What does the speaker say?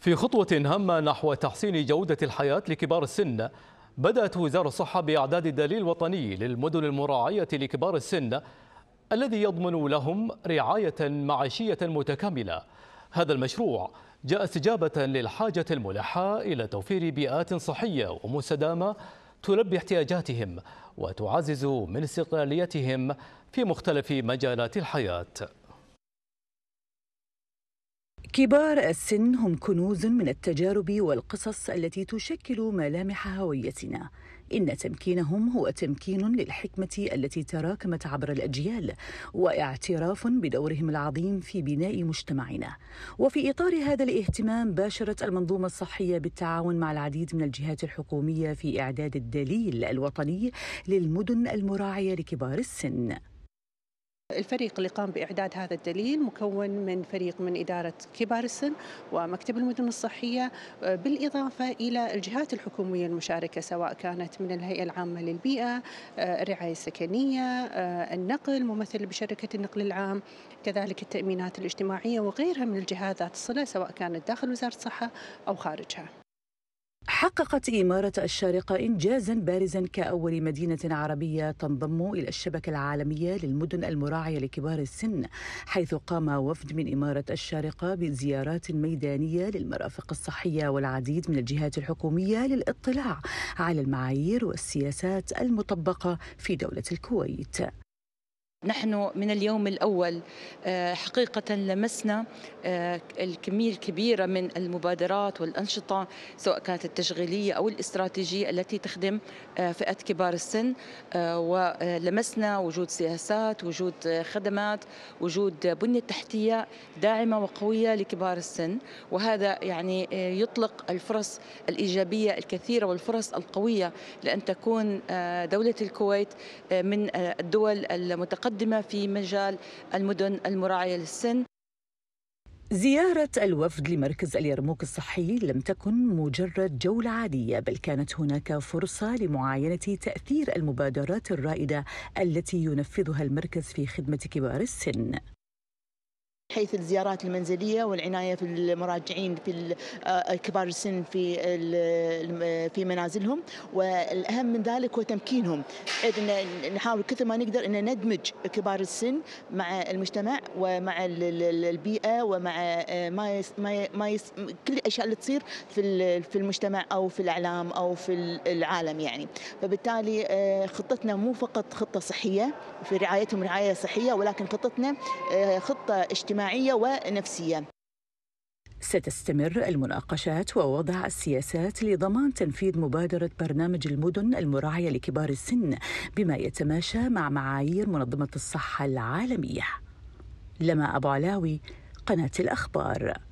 في خطوة هامة نحو تحسين جودة الحياة لكبار السن بدأت وزارة الصحة بإعداد دليل وطني للمدن المراعية لكبار السن الذي يضمن لهم رعاية معيشية متكاملة هذا المشروع جاء استجابة للحاجة الملحة إلى توفير بيئات صحية ومستدامة تلبي احتياجاتهم وتعزز من استقلاليتهم في مختلف مجالات الحياه كبار السن هم كنوز من التجارب والقصص التي تشكل ملامح هويتنا ان تمكينهم هو تمكين للحكمه التي تراكمت عبر الاجيال واعتراف بدورهم العظيم في بناء مجتمعنا وفي اطار هذا الاهتمام باشرت المنظومه الصحيه بالتعاون مع العديد من الجهات الحكوميه في اعداد الدليل الوطني للمدن المراعيه لكبار السن الفريق اللي قام بإعداد هذا الدليل مكون من فريق من إدارة كبار السن ومكتب المدن الصحية آه، بالإضافة إلى الجهات الحكومية المشاركة سواء كانت من الهيئة العامة للبيئة آه، الرعاية السكنية آه، النقل ممثل بشركة النقل العام كذلك التأمينات الاجتماعية وغيرها من الجهات ذات الصلة سواء كانت داخل وزارة الصحة أو خارجها حققت إمارة الشارقة إنجازا بارزا كأول مدينة عربية تنضم إلى الشبكة العالمية للمدن المراعية لكبار السن حيث قام وفد من إمارة الشارقة بزيارات ميدانية للمرافق الصحية والعديد من الجهات الحكومية للاطلاع على المعايير والسياسات المطبقة في دولة الكويت نحن من اليوم الأول آه، حقيقة لمسنا آه، الكمية الكبيرة من المبادرات والأنشطة سواء كانت التشغيلية أو الاستراتيجية التي تخدم آه، فئة كبار السن ولمسنا وجود سياسات وجود خدمات وجود بنية تحتية داعمة وقوية لكبار السن وهذا يعني يطلق الفرص الإيجابية الكثيرة والفرص القوية لأن تكون دولة الكويت من الدول المتقدمة متقدمة في مجال المدن المراعية للسن زيارة الوفد لمركز اليرموك الصحي لم تكن مجرد جولة عادية بل كانت هناك فرصة لمعاينة تأثير المبادرات الرائدة التي ينفذها المركز في خدمة كبار السن حيث الزيارات المنزلية والعناية في المراجعين في آه، كبار السن في في منازلهم والأهم من ذلك هو تمكينهم أن نحاول كثر ما نقدر أن ندمج كبار السن مع المجتمع ومع البيئة ومع آه، ما يس ما, ما يس كل الأشياء اللي تصير في في المجتمع أو في الإعلام أو في العالم يعني فبالتالي آه، خطتنا مو فقط خطة صحية في رعايتهم رعاية صحية ولكن خطتنا خطة اجتماعية اجتماعية ونفسية ستستمر المناقشات ووضع السياسات لضمان تنفيذ مبادرة برنامج المدن المراعية لكبار السن بما يتماشى مع معايير منظمة الصحة العالمية لما أبو علاوي قناة الأخبار